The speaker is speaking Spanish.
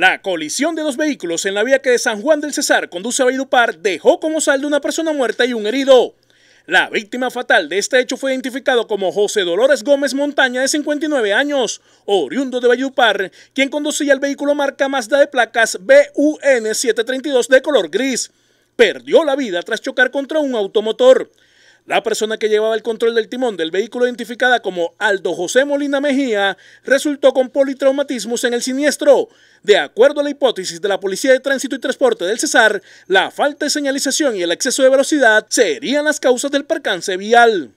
La colisión de dos vehículos en la vía que de San Juan del Cesar conduce a Valledupar dejó como saldo una persona muerta y un herido. La víctima fatal de este hecho fue identificado como José Dolores Gómez Montaña, de 59 años, oriundo de Valledupar, quien conducía el vehículo marca Mazda de placas BUN 732 de color gris. Perdió la vida tras chocar contra un automotor. La persona que llevaba el control del timón del vehículo identificada como Aldo José Molina Mejía resultó con politraumatismos en el siniestro. De acuerdo a la hipótesis de la Policía de Tránsito y Transporte del Cesar, la falta de señalización y el exceso de velocidad serían las causas del percance vial.